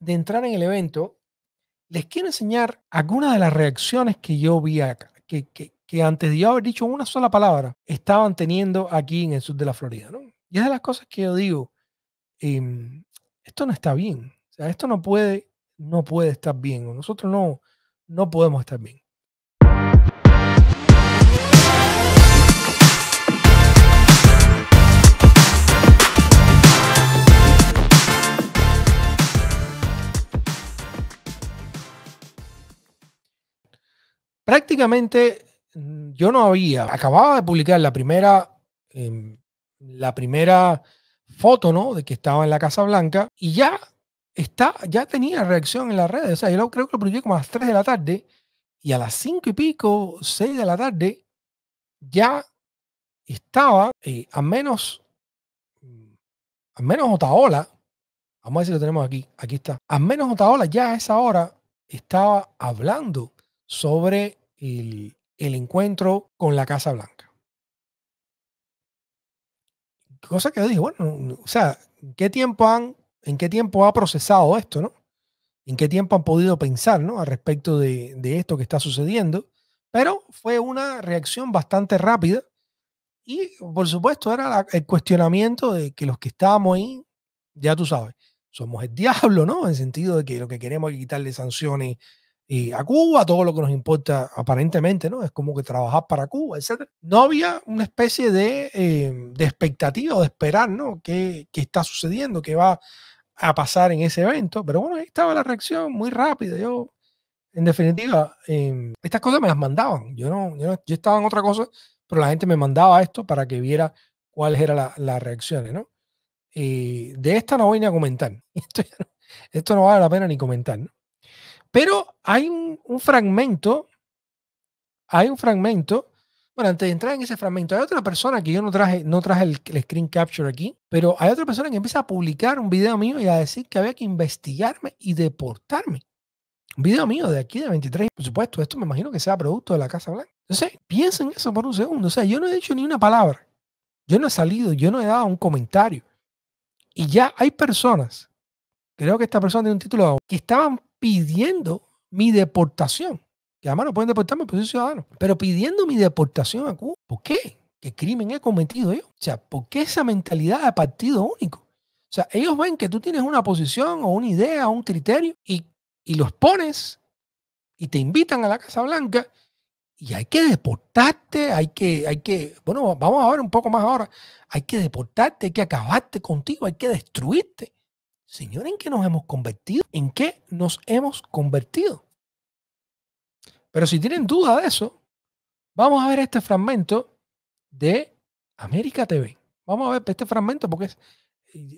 de, entrar en el evento, les quiero enseñar algunas de las reacciones que yo vi acá, que, antes de yo haber dicho una sola palabra, estaban teniendo aquí en el sur de la Florida. Y es de las cosas que yo digo, em, esto no está bien. O sea, esto no puede, no puede estar bien. Nosotros no, no podemos estar bien. prácticamente mm, yo no había, acababa de publicar la primera, em, la primera foto, ¿no? De que estaba en la Casa Blanca y ya está, ya tenía reacción en las redes. O sea, yo creo que lo publiqué como a las 3 de la tarde y a las 5 y pico, 6 de la tarde, ya estaba al eh, a menos, mm, a menos Otaola, vamos a ver si lo tenemos aquí, aquí está, a menos Otaola ya a esa hora estaba hablando sobre el, encuentro con la Casa Blanca. Cosa que yo dije, bueno, o sea, ¿qué tiempo han, ¿en qué tiempo ha procesado esto, no? ¿En qué tiempo han podido pensar, no? Al respecto de, esto que está sucediendo. Pero fue una reacción bastante rápida y, por supuesto, era el cuestionamiento de que los que estábamos ahí, ya tú sabes, somos el diablo, ¿no? En el sentido de que lo que queremos es quitarle sanciones y a Cuba, todo lo que nos importa aparentemente, ¿no? Es como que trabajar para Cuba, etc. No había una especie de, eh, de expectativa, de esperar, ¿no? ¿Qué, está sucediendo? ¿Qué va a pasar en ese evento? Pero bueno, ahí estaba la reacción muy rápida. Yo, en definitiva, em, estas cosas me las mandaban. Yo, no, yo, estaba en otra cosa, pero la gente me mandaba esto para que viera cuáles eran las reacciones, ¿no? Y de esta no voy ni a comentar. esto no vale la pena ni comentar, ¿no? Pero hay un, fragmento, hay un fragmento, bueno, antes de entrar en ese fragmento, hay otra persona que yo no traje, no traje el, screen capture aquí, pero hay otra persona que empieza a publicar un video mío y a decir que había que investigarme y deportarme. Un video mío de aquí de 23, por supuesto, esto me imagino que sea producto de la Casa Blanca. Entonces, piensen eso por un segundo. O sea, yo no he dicho ni una palabra. Yo no he salido, yo no he dado un comentario. Y ya hay personas, creo que esta persona tiene un título, que estaban pidiendo mi deportación. Que además no pueden deportarme, porque soy ciudadano. Pero pidiendo mi deportación a Cuba. ¿Por qué? ¿Qué crimen he cometido yo? O sea, ¿por qué esa mentalidad de partido único? O sea, ellos ven que tú tienes una posición o una idea o un criterio y, y los pones y te invitan a la Casa Blanca y hay que deportarte, hay que, hay que, bueno, vamos a ver un poco más ahora, hay que deportarte, hay que acabarte contigo, hay que destruirte. Señor, ¿en qué nos hemos convertido? ¿En qué nos hemos convertido? Pero si tienen duda de eso, vamos a ver este fragmento de América TV. Vamos a ver este fragmento porque es,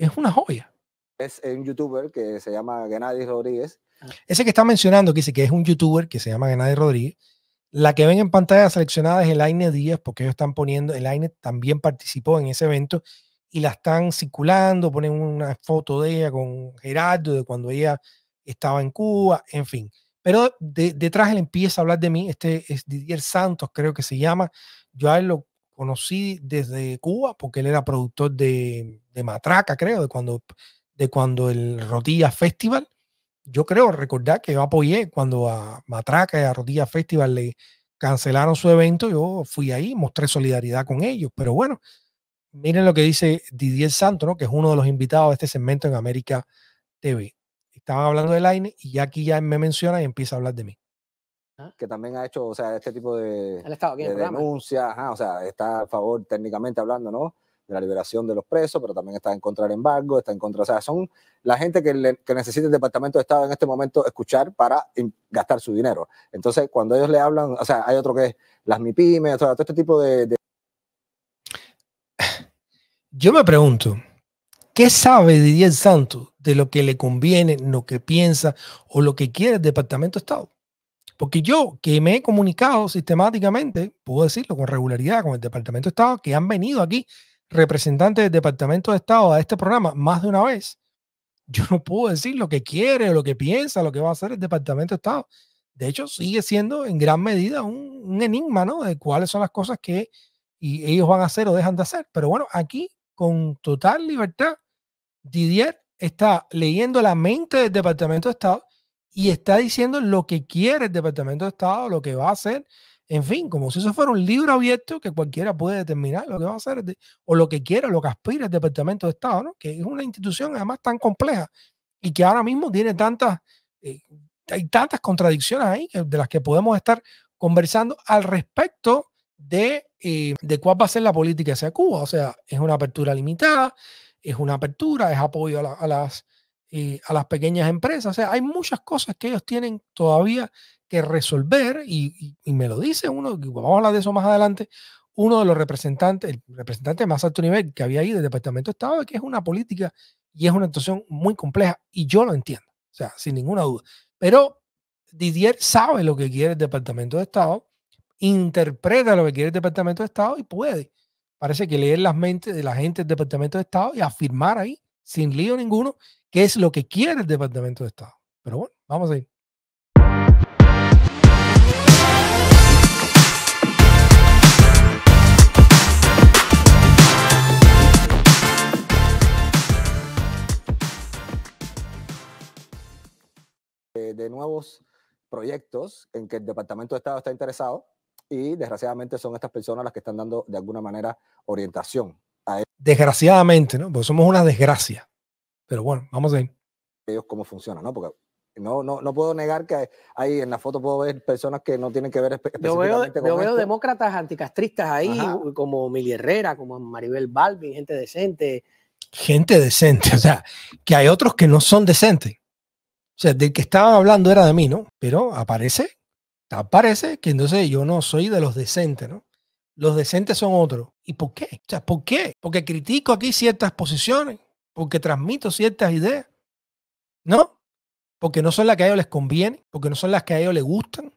es una joya. Es un youtuber que se llama Gennady Rodríguez. Ah. Ese que está mencionando, que dice que es un youtuber que se llama Gennady Rodríguez. La que ven en pantalla seleccionada es el Aine Díaz, porque ellos están poniendo, el Aine también participó en ese evento y la están circulando, ponen una foto de ella con Gerardo, de cuando ella estaba en Cuba, en fin. Pero detrás él empieza a hablar de mí, este es Didier Santos, creo que se llama. Yo a él lo conocí desde Cuba porque él era productor de, de Matraca, creo, de cuando, de cuando el rodilla Festival. Yo creo recordar que yo apoyé cuando a Matraca y a Rodilla Festival le cancelaron su evento, yo fui ahí, mostré solidaridad con ellos, pero bueno, miren lo que dice Didier Santo, que es uno de los invitados de este segmento en América TV. Estaban hablando de AINE y ya aquí ya me menciona y empieza a hablar de mí. Ah. que también ha hecho, o sea, este tipo de, denuncias, o sea, está a favor técnicamente hablando, ¿no? De la liberación de los presos, pero también está en contra del embargo, está en contra, o sea, son la gente que, necesita el Departamento de Estado en este momento escuchar para gastar su dinero. Entonces, cuando ellos le hablan, o sea, hay otro que es las MIPIME, todo este tipo de yo me pregunto, ¿qué sabe Didier Santos de lo que le conviene, lo que piensa o lo que quiere el Departamento de Estado? Porque yo, que me he comunicado sistemáticamente, puedo decirlo con regularidad con el Departamento de Estado, que han venido aquí representantes del Departamento de Estado a este programa más de una vez, yo no puedo decir lo que quiere lo que piensa, lo que va a hacer el Departamento de Estado. De hecho, sigue siendo en gran medida un, enigma, ¿no? De cuáles son las cosas que ellos van a hacer o dejan de hacer. Pero bueno, aquí con total libertad. Didier está leyendo la mente del Departamento de Estado y está diciendo lo que quiere el Departamento de Estado, lo que va a hacer. En fin, como si eso fuera un libro abierto que cualquiera puede determinar lo que va a hacer o lo que quiera, lo que aspira el Departamento de Estado, ¿no? que es una institución además tan compleja y que ahora mismo tiene tantas, eh, hay tantas contradicciones ahí de las que podemos estar conversando al respecto de de cuál va a ser la política hacia Cuba. O sea, es una apertura limitada, es una apertura, es apoyo a, las, a las pequeñas empresas. O sea, hay muchas cosas que ellos tienen todavía que resolver y, me lo dice uno, vamos a hablar de eso más adelante, uno de los representantes, el representante más alto nivel que había ahí del Departamento de Estado, que es una política y es una situación muy compleja y yo lo entiendo, o sea, sin ninguna duda. Pero Didier sabe lo que quiere el Departamento de Estado, interpreta lo que quiere el Departamento de Estado y puede. Parece que leer las mentes de la gente del Departamento de Estado y afirmar ahí, sin lío ninguno, qué es lo que quiere el Departamento de Estado. Pero bueno, vamos a ir. de nuevos proyectos en que el Departamento de Estado está interesado y desgraciadamente son estas personas las que están dando de alguna manera orientación. E-, desgraciadamente, ¿no? Porque somos una desgracia. Pero bueno, vamos a ver. Ellos cómo funciona ¿no? Porque no, no, no puedo negar que ahí en la foto puedo ver personas que no tienen que ver específicamente veo, con Yo veo demócratas anticastristas ahí, como Mili Herrera, como Maribel Balvin, gente decente. Gente decente, o sea, que hay otros que no son decentes. O sea, del que estaba hablando era de mí, ¿no? Pero aparece parece que entonces yo no soy de los decentes, ¿no? Los decentes son otros. ¿Y por qué? O sea, ¿por qué? Porque critico aquí ciertas posiciones, porque transmito ciertas ideas. ¿No? Porque no son las que a ellos les conviene, porque no son las que a ellos les gustan,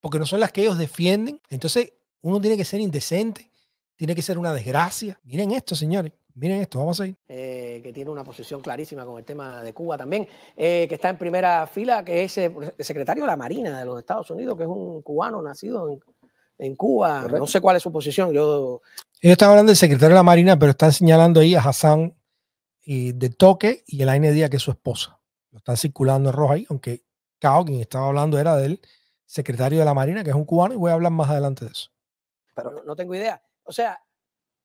porque no son las que ellos defienden. Entonces, uno tiene que ser indecente, tiene que ser una desgracia. Miren esto, señores. Miren esto, vamos a ir. Eh, que tiene una posición clarísima con el tema de Cuba también, eh, que está en primera fila, que es el secretario de la Marina de los Estados Unidos, que es un cubano nacido en, Cuba. No sé cuál es su posición. Yo... Ellos están hablando del secretario de la Marina, pero están señalando ahí a Hassan y de Toque y el Aine Díaz, que es su esposa. Lo están circulando en rojo ahí, aunque Cao, quien estaba hablando, era del secretario de la Marina, que es un cubano, y voy a hablar más adelante de eso. Pero no tengo idea. O sea,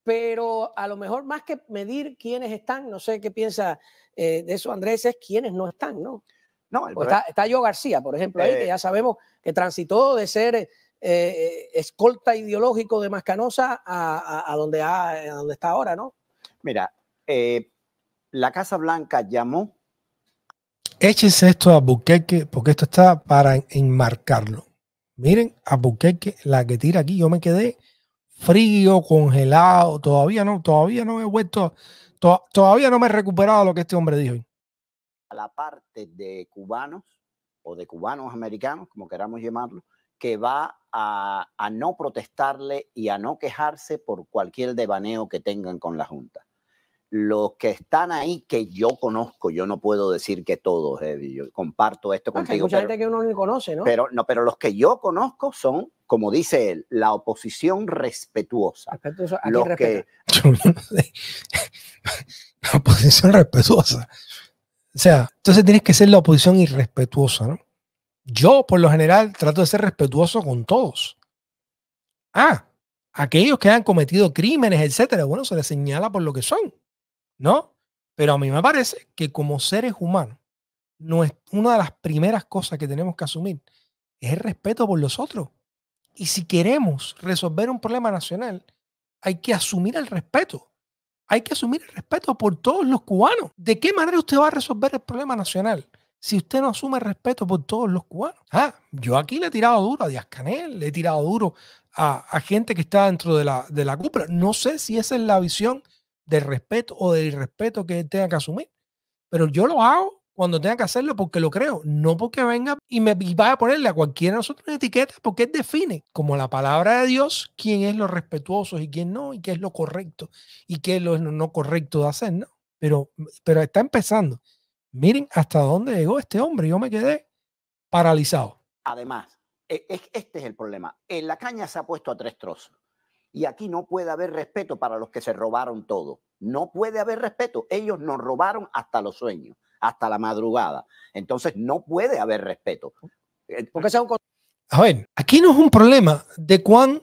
pero a lo mejor más que medir quiénes están, no sé qué piensa eh, de eso Andrés, es quiénes no están, ¿no? No, está, Yo García, por ejemplo, ahí, que eh. ya sabemos que transitó de ser eh, escolta ideológico de Mascanosa a, donde, a donde está ahora, ¿no? Mira, la Casa Blanca llamó. Échense esto a Buquerque, porque esto está para enmarcarlo. Miren a Buquerque, la que tira aquí, yo me quedé frío, congelado, todavía no, todavía no he vuelto, todavía no me he recuperado lo que este hombre dijo. A la parte de cubanos o de cubanos americanos, como queramos llamarlo, que va a, a no protestarle y a no quejarse por cualquier devaneo que tengan con la Junta los que están ahí que yo conozco, yo no puedo decir que todos, Eddie yo comparto esto ah, contigo. Hay mucha gente que uno ni conoce, ¿no? Pero, no, pero los que yo conozco son, como dice él, la oposición respetuosa. los que... la oposición respetuosa. O sea, entonces tienes que ser la oposición irrespetuosa, ¿no? Yo, por lo general, trato de ser respetuoso con todos. Ah, aquellos que han cometido crímenes, etcétera, bueno, se les señala por lo que son. ¿no? Pero a mí me parece que como seres humanos, no es, una de las primeras cosas que tenemos que asumir es el respeto por los otros. Y si queremos resolver un problema nacional, hay que asumir el respeto. Hay que asumir el respeto por todos los cubanos. ¿De qué manera usted va a resolver el problema nacional si usted no asume el respeto por todos los cubanos? Ah, yo aquí le he tirado duro a Díaz Canel, le he tirado duro a, gente que está dentro de la, de No sé si esa es la visión del respeto o del irrespeto que él tenga que asumir. Pero yo lo hago cuando tenga que hacerlo porque lo creo, no porque venga y me vaya a ponerle a cualquiera de nosotros una etiqueta porque él define como la palabra de Dios quién es lo respetuoso y quién no, y qué es lo correcto y qué es lo no correcto de hacer, ¿no? Pero, pero está empezando. Miren hasta dónde llegó este hombre, yo me quedé paralizado. Además, e, este es el problema. En la caña se ha puesto a tres trozos y aquí no puede haber respeto para los que se robaron todo. No puede haber respeto. Ellos nos robaron hasta los sueños, hasta la madrugada. Entonces no puede haber respeto. Eh, A ver, aquí no es un problema de cuán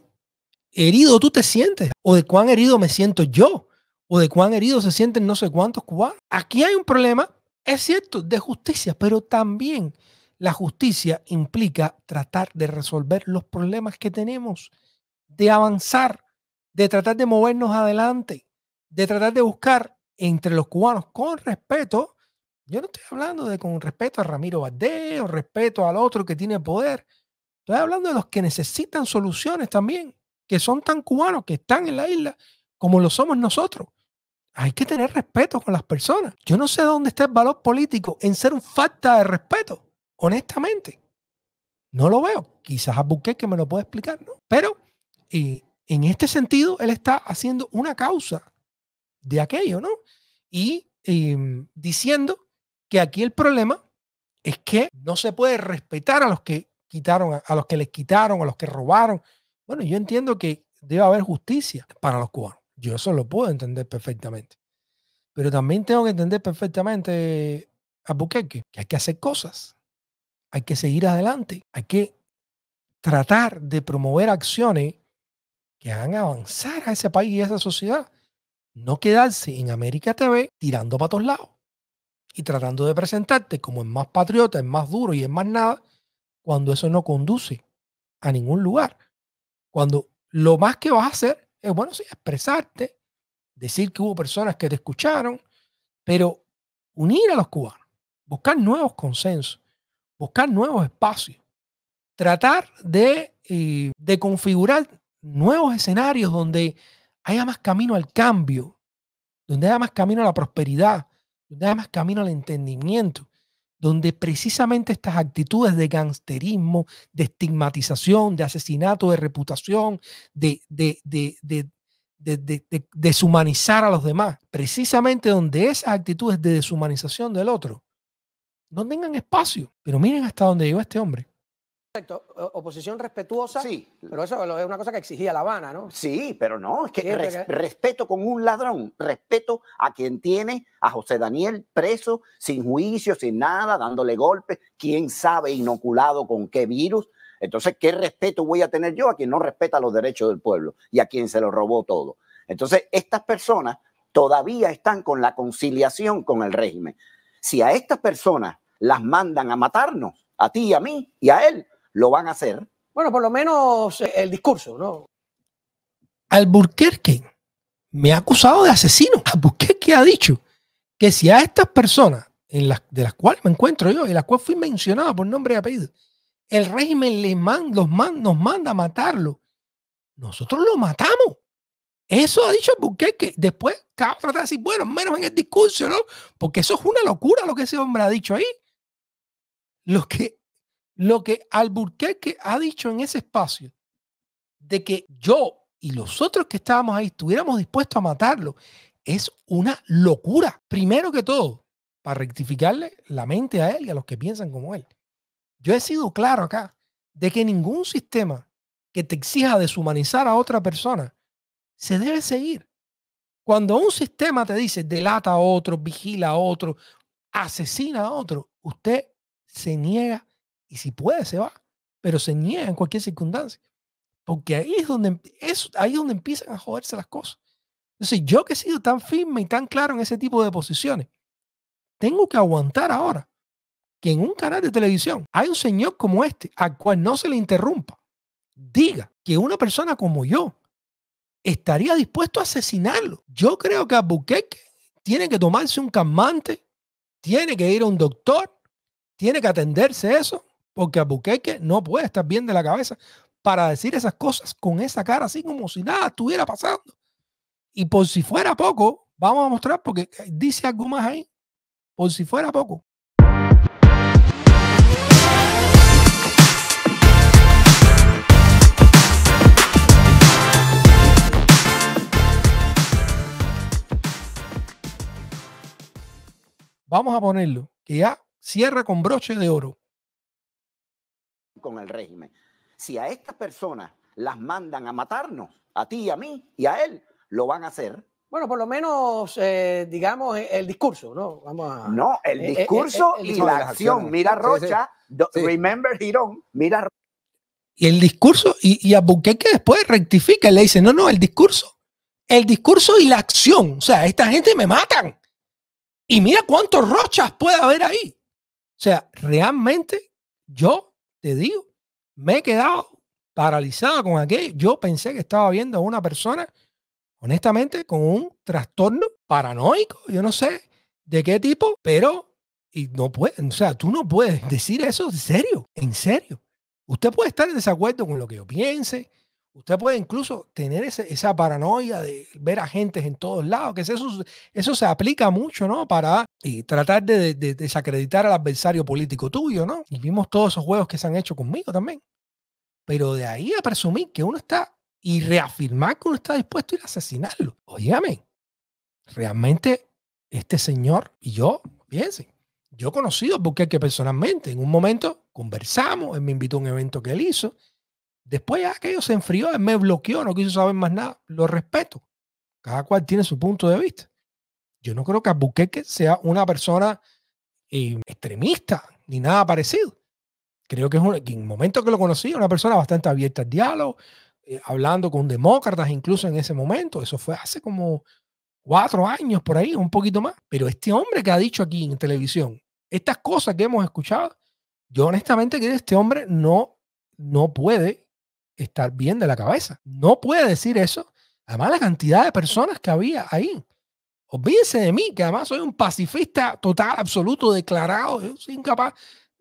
herido tú te sientes o de cuán herido me siento yo o de cuán herido se sienten no sé cuántos cubanos. Aquí hay un problema, es cierto, de justicia, pero también la justicia implica tratar de resolver los problemas que tenemos de avanzar, de tratar de movernos adelante, de tratar de buscar entre los cubanos con respeto. Yo no estoy hablando de con respeto a Ramiro Valdés o respeto al otro que tiene poder. Estoy hablando de los que necesitan soluciones también, que son tan cubanos, que están en la isla, como lo somos nosotros. Hay que tener respeto con las personas. Yo no sé dónde está el valor político en ser un falta de respeto, honestamente. No lo veo. Quizás a Busqué que me lo pueda explicar, ¿no? Pero y en este sentido, él está haciendo una causa de aquello, ¿no? Y mm, diciendo que aquí el problema es que no se puede respetar a los que quitaron, a, los que les quitaron, a los que robaron. Bueno, yo entiendo que debe haber justicia para los cubanos. Yo eso lo puedo entender perfectamente. Pero también tengo que entender perfectamente a Buqueque que hay que hacer cosas, hay que seguir adelante, hay que tratar de promover acciones que hagan avanzar a ese país y a esa sociedad. No quedarse en América TV tirando para todos lados y tratando de presentarte como el más patriota, el más duro y el más nada, cuando eso no conduce a ningún lugar. Cuando lo más que vas a hacer es, bueno, sí, expresarte, decir que hubo personas que te escucharon, pero unir a los cubanos, buscar nuevos consensos, buscar nuevos espacios, tratar de, eh, de configurar nuevos escenarios donde haya más camino al cambio, donde haya más camino a la prosperidad, donde haya más camino al entendimiento, donde precisamente estas actitudes de gangsterismo, de estigmatización, de asesinato de reputación, de, de, de, de deshumanizar a los demás, precisamente donde esas actitudes de deshumanización del otro no tengan espacio. Pero miren hasta dónde llegó este hombre oposición respetuosa, sí. pero eso es una cosa que exigía La Habana, ¿no? Sí, pero no, es que respeto con un ladrón, respeto a quien tiene a José Daniel preso, sin juicio, sin nada, dándole golpes, quién sabe inoculado con qué virus. Entonces, ¿qué respeto voy a tener yo a quien no respeta los derechos del pueblo y a quien se lo robó todo? Entonces, estas personas todavía están con la conciliación con el régimen. Si a estas personas las mandan a matarnos, a ti y a mí y a él, lo van a hacer. Bueno, por lo menos eh, el discurso, ¿no? Alburquerque me ha acusado de asesino. Alburquerque ha dicho que si a estas personas, en las, de las cuales me encuentro yo, y las cuales fui mencionado por nombre y apellido, el régimen les nos manda a matarlo, nosotros lo matamos. Eso ha dicho Alburquerque. Después, cada frata de bueno, menos en el discurso, ¿no? Porque eso es una locura lo que ese hombre ha dicho ahí. Los que lo que Alburquerque ha dicho en ese espacio, de que yo y los otros que estábamos ahí estuviéramos dispuestos a matarlo, es una locura. Primero que todo, para rectificarle la mente a él y a los que piensan como él. Yo he sido claro acá de que ningún sistema que te exija deshumanizar a otra persona se debe seguir. Cuando un sistema te dice delata a otro, vigila a otro, asesina a otro, usted se niega y si puede, se va. Pero se niega en cualquier circunstancia. Porque ahí es donde, es, ahí es donde empiezan a joderse las cosas. Entonces, yo que he sido tan firme y tan claro en ese tipo de posiciones, tengo que aguantar ahora que en un canal de televisión hay un señor como este, al cual no se le interrumpa, diga que una persona como yo estaría dispuesto a asesinarlo. Yo creo que a tiene que tomarse un calmante, tiene que ir a un doctor, tiene que atenderse eso porque a no puede estar bien de la cabeza para decir esas cosas con esa cara así como si nada estuviera pasando. Y por si fuera poco, vamos a mostrar porque dice algo más ahí. Por si fuera poco. Vamos a ponerlo, que ya cierra con broche de oro con el régimen. Si a estas personas las mandan a matarnos, a ti y a mí y a él, lo van a hacer. Bueno, por lo menos, eh, digamos, e, el discurso, ¿no? Vamos No, el eh, eh, discurso y la acción. Mira Rocha, remember Girón, mira Y el discurso, y, a a que después rectifica, le dice, no, no, el discurso. El discurso y la acción. O sea, esta gente me matan. Y mira cuántos rochas puede haber ahí. O sea, realmente yo te digo, me he quedado paralizada con aquello. Yo pensé que estaba viendo a una persona, honestamente, con un trastorno paranoico, yo no sé de qué tipo, pero y no puede, o sea, tú no puedes decir eso en serio, en serio. Usted puede estar en desacuerdo con lo que yo piense, Usted puede incluso tener esa paranoia de ver agentes en todos lados, que eso, se aplica mucho, ¿no? Para tratar de, desacreditar al adversario político tuyo, ¿no? Y vimos todos esos juegos que se han hecho conmigo también. Pero de ahí a presumir que uno está y reafirmar que uno está dispuesto a ir a asesinarlo. Oígame, realmente este señor y yo, piensen, yo he conocido porque que personalmente. En un momento conversamos, él me invitó a un evento que él hizo Después ya aquello se enfrió, me bloqueó, no quiso saber más nada. Lo respeto. Cada cual tiene su punto de vista. Yo no creo que Albuquerque sea una persona eh, extremista ni nada parecido. Creo que, es un, en el momento que lo conocí, una persona bastante abierta al diálogo, eh, hablando con demócratas incluso en ese momento. Eso fue hace como cuatro años por ahí, un poquito más. Pero este hombre que ha dicho aquí en televisión, estas cosas que hemos escuchado, yo honestamente creo que este hombre no, no puede estar bien de la cabeza. No puede decir eso. Además, la cantidad de personas que había ahí. Olvídense de mí, que además soy un pacifista total, absoluto, declarado. soy incapaz.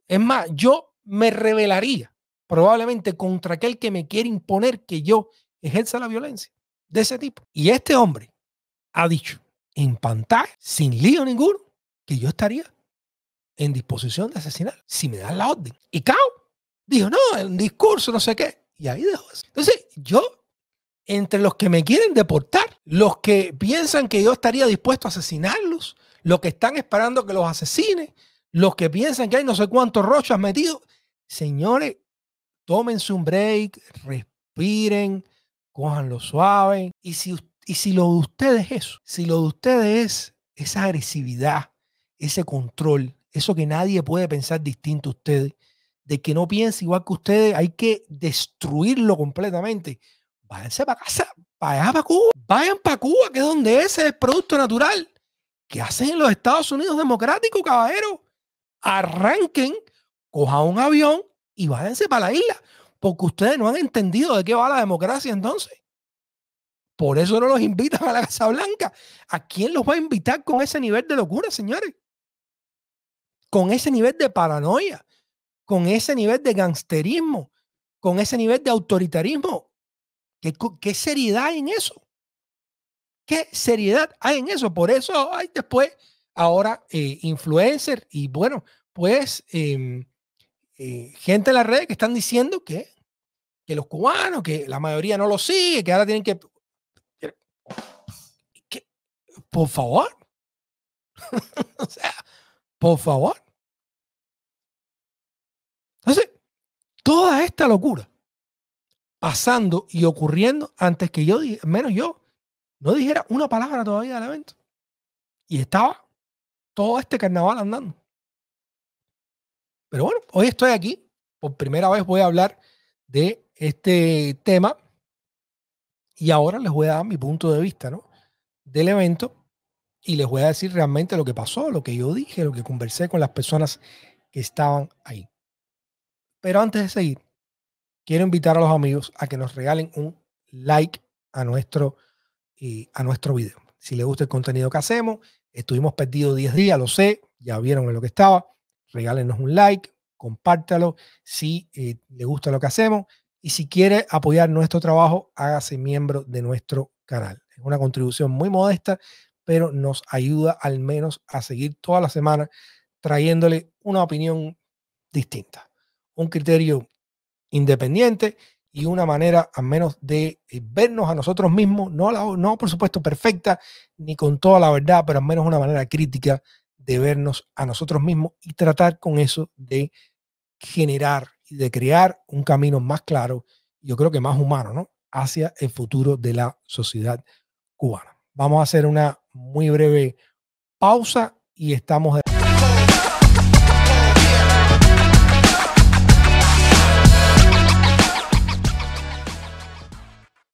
Es más, yo me rebelaría probablemente contra aquel que me quiere imponer que yo ejerza la violencia de ese tipo. Y este hombre ha dicho en pantalla, sin lío ninguno, que yo estaría en disposición de asesinar si me dan la orden. Y Cao dijo, no, el discurso, no sé qué. Y ahí Entonces, yo, entre los que me quieren deportar, los que piensan que yo estaría dispuesto a asesinarlos, los que están esperando que los asesine, los que piensan que hay no sé cuántos rochos metidos, señores, tómense un break, respiren, lo suave. Y si, y si lo de ustedes es eso, si lo de ustedes es esa agresividad, ese control, eso que nadie puede pensar distinto a ustedes, de que no piensen igual que ustedes, hay que destruirlo completamente. Váyanse para casa, vayan para Cuba, vayan para Cuba, que es donde ese es producto natural. ¿Qué hacen en los Estados Unidos democráticos, caballero? Arranquen, cojan un avión y váyanse para la isla, porque ustedes no han entendido de qué va la democracia entonces. Por eso no los invitan a la Casa Blanca. ¿A quién los va a invitar con ese nivel de locura, señores? Con ese nivel de paranoia con ese nivel de gangsterismo, con ese nivel de autoritarismo. ¿Qué, seriedad hay en eso? ¿Qué seriedad hay en eso? Por eso hay después ahora eh, influencers y bueno, pues em, eh, gente en las redes que están diciendo que, los cubanos, que la mayoría no lo sigue, que ahora tienen que... que por favor. o sea, por favor. Entonces, toda esta locura pasando y ocurriendo antes que yo, menos yo, no dijera una palabra todavía del evento. Y estaba todo este carnaval andando. Pero bueno, hoy estoy aquí. Por primera vez voy a hablar de este tema. Y ahora les voy a dar mi punto de vista, ¿no? Del evento. Y les voy a decir realmente lo que pasó, lo que yo dije, lo que conversé con las personas que estaban ahí. Pero antes de seguir, quiero invitar a los amigos a que nos regalen un like a nuestro, y eh, a nuestro video. Si les gusta el contenido que hacemos, estuvimos perdidos 10 días, lo sé, ya vieron en lo que estaba. Regálenos un like, compártalo si eh, le gusta lo que hacemos. Y si quiere apoyar nuestro trabajo, hágase miembro de nuestro canal. Es una contribución muy modesta, pero nos ayuda al menos a seguir toda la semana trayéndole una opinión distinta un criterio independiente y una manera al menos de eh, vernos a nosotros mismos, no, no por supuesto perfecta ni con toda la verdad, pero al menos una manera crítica de vernos a nosotros mismos y tratar con eso de generar y de crear un camino más claro, yo creo que más humano, ¿no? Hacia el futuro de la sociedad cubana. Vamos a hacer una muy breve pausa y estamos...